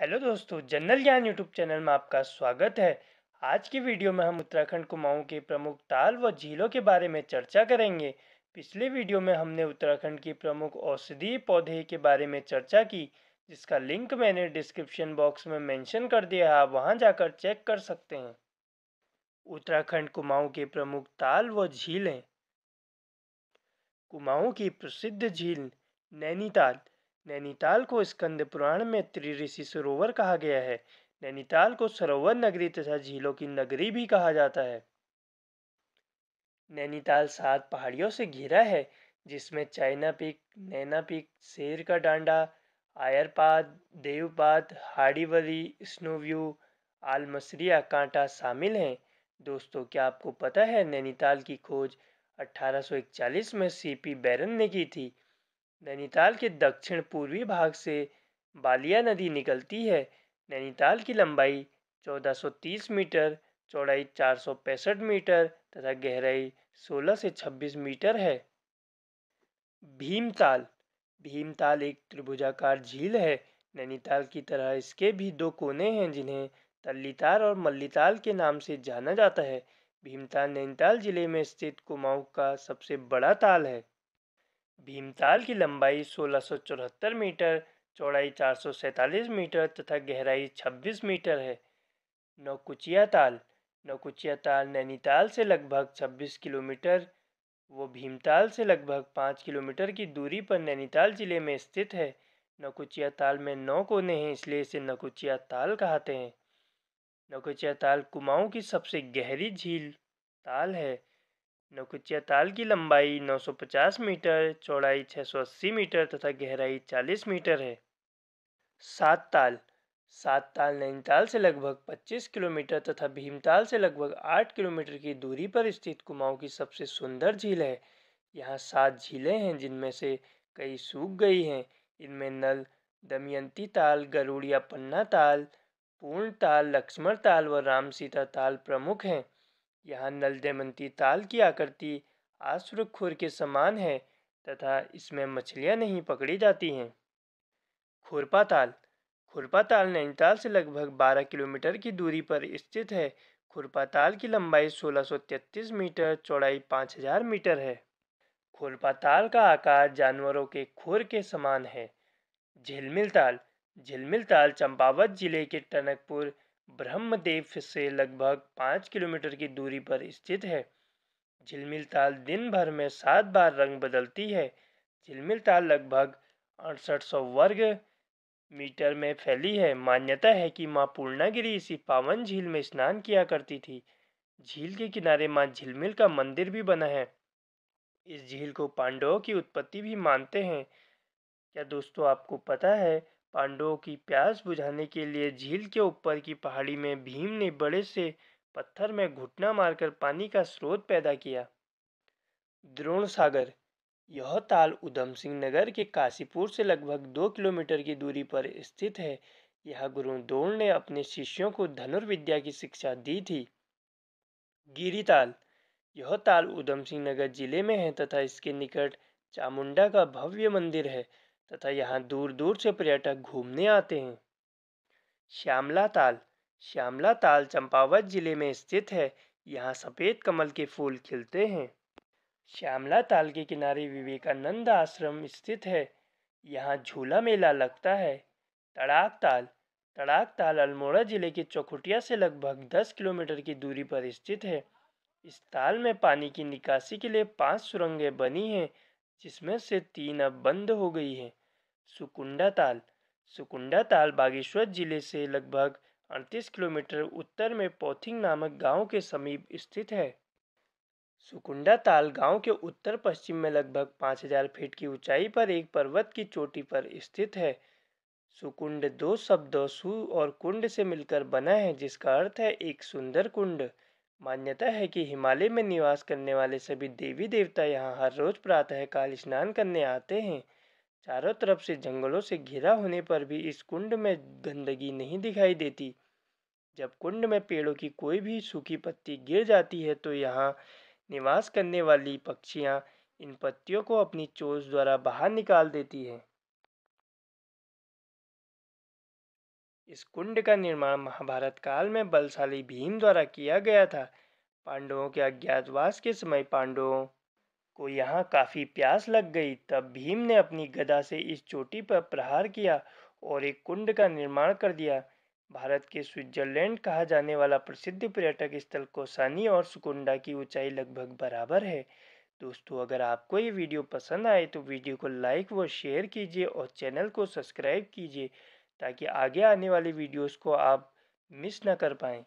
hello दोस्तों general ज्ञान YouTube channel में आपका स्वागत है आज की वीडियो में हम उत्तराखंड कुमाऊं के प्रमुख ताल व झीलों के बारे में चर्चा करेंगे पिछले वीडियो में हमने उत्तराखंड की प्रमुख औषधीय पौधे के बारे में चर्चा की जिसका लिंक मैंने डिस्क्रिप्शन बॉक्स में मेंशन कर दिया है आप वहाँ जाकर चेक कर सकते हैं उत्तराखंड कुमाऊँ के प्रमुख ताल व झीलें कुमाऊँ की प्रसिद्ध झील नैनीताल नैनीताल को स्कंद पुराण में त्रिऋषि सरोवर कहा गया है नैनीताल को सरोवर नगरी तथा झीलों की नगरी भी कहा जाता है नैनीताल सात पहाड़ियों से घिरा है जिसमें चाइना पिक नैना पीक शेर का डांडा आयरपाद देवपात हाड़ीवली स्नोव्यू आलमसरिया कांटा शामिल हैं दोस्तों क्या आपको पता है नैनीताल की खोज 1841 में सीपी बैरन ने की थी नैनीताल के दक्षिण पूर्वी भाग से बालिया नदी निकलती है नैनीताल की लंबाई 1430 मीटर चौड़ाई चार मीटर तथा गहराई 16 से 26 मीटर है भीमताल भीमताल एक त्रिभुजाकार झील है नैनीताल की तरह इसके भी दो कोने हैं जिन्हें तल्लीताल और मल्लीताल के नाम से जाना जाता है भीमताल नैनीताल जिले में स्थित कुमाऊँ का सबसे बड़ा ताल है भीमताल की लंबाई सोलह मीटर चौड़ाई चार मीटर तथा गहराई 26 मीटर है नौकुचिया ताल नौकुचिया ताल नैनीताल से लगभग 26 किलोमीटर वो भीमताल से लगभग 5 किलोमीटर की दूरी पर नैनीताल जिले में स्थित है नौकुचिया ताल में नौ कोने हैं इसलिए इसे नौकुचिया ताल कहते हैं नौकुचिया ताल कुमाऊँ की सबसे गहरी झील ताल है नवकुचिया ताल की लंबाई 950 मीटर चौड़ाई 680 मीटर तथा गहराई 40 मीटर है सात ताल सात ताल नैनीताल से लगभग 25 किलोमीटर तथा भीमताल से लगभग 8 किलोमीटर की दूरी पर स्थित कुमाऊं की सबसे सुंदर झील है यहाँ सात झीलें हैं जिनमें से कई सूख गई हैं इनमें नल दमयंती ताल गरुड़िया पन्ना ताल पूर्ण ताल लक्ष्मण ताल व राम सीता ताल प्रमुख हैं यहाँ नल दमंती ताल की आकृति आश्र खुर के समान है तथा इसमें मछलियाँ नहीं पकड़ी जाती हैं खुरपा ताल खुरपा ताल नैनीताल से लगभग 12 किलोमीटर की दूरी पर स्थित है खुरपा ताल की लंबाई 1633 मीटर चौड़ाई 5000 मीटर है खुरपा ताल का आकार जानवरों के खुर के समान है झिलमिल ताल झिलमिल ताल चंपावत जिले के टनकपुर ब्रह्मदेव से लगभग पाँच किलोमीटर की दूरी पर स्थित है झिलमिल ताल दिन भर में सात बार रंग बदलती है झिलमिल ताल लगभग अड़सठ सौ वर्ग मीटर में फैली है मान्यता है कि माँ पूर्णागिरी इसी पावन झील में स्नान किया करती थी झील के किनारे माँ झिलमिल का मंदिर भी बना है इस झील को पांडवों की उत्पत्ति भी मानते हैं क्या दोस्तों आपको पता है पांडवों की प्यास बुझाने के लिए झील के ऊपर की पहाड़ी में भीम ने बड़े से पत्थर में घुटना मारकर पानी का स्रोत पैदा किया द्रोण सागर यह ताल उधम सिंह नगर के काशीपुर से लगभग दो किलोमीटर की दूरी पर स्थित है यह गुरु द्रोण ने अपने शिष्यों को धनुर्विद्या की शिक्षा दी थी गिरिताल यह ताल उधम सिंह नगर जिले में है तथा इसके निकट चामुंडा का भव्य मंदिर है तथा यहाँ दूर दूर से पर्यटक घूमने आते हैं श्यामला ताल श्यामला ताल चंपावत जिले में स्थित है यहाँ सफ़ेद कमल के फूल खिलते हैं श्यामला ताल के किनारे विवेकानंद आश्रम स्थित है यहाँ झूला मेला लगता है तड़ाक ताल तड़ाक ताल अल्मोड़ा जिले के चौखुटिया से लगभग 10 किलोमीटर की दूरी पर स्थित है इस ताल में पानी की निकासी के लिए पांच सुरंगें बनी हैं जिसमें से तीन अब बंद हो गई हैं सुकुंडा ताल सुकुंडा ताल बागेश्वर जिले से लगभग 38 किलोमीटर उत्तर में पोथिंग नामक गांव के समीप स्थित है सुकुंडा ताल गांव के उत्तर पश्चिम में लगभग 5000 फीट की ऊंचाई पर एक पर्वत की चोटी पर स्थित है सुकुंड दो शब्दों सु और कुंड से मिलकर बना है जिसका अर्थ है एक सुंदर कुंड मान्यता है कि हिमालय में निवास करने वाले सभी देवी देवता यहाँ हर रोज प्रातः काल स्नान करने आते हैं चारों तरफ से जंगलों से घिरा होने पर भी इस कुंड में गंदगी नहीं दिखाई देती जब कुंड में पेड़ों की कोई भी सूखी पत्ती गिर जाती है तो यहाँ निवास करने वाली पक्षियाँ इन पत्तियों को अपनी चोंच द्वारा बाहर निकाल देती है इस कुंड का निर्माण महाभारत काल में बलशाली भीम द्वारा किया गया था पांडवों के अज्ञातवास के समय पांडवों को यहाँ काफ़ी प्यास लग गई तब भीम ने अपनी गदा से इस चोटी पर प्रहार किया और एक कुंड का निर्माण कर दिया भारत के स्विट्जरलैंड कहा जाने वाला प्रसिद्ध पर्यटक स्थल कोसानी और सुकुंडा की ऊंचाई लगभग बराबर है दोस्तों अगर आपको ये वीडियो पसंद आए तो वीडियो को लाइक व शेयर कीजिए और चैनल को सब्सक्राइब कीजिए ताकि आगे आने वाली वीडियोस को आप मिस ना कर पाएँ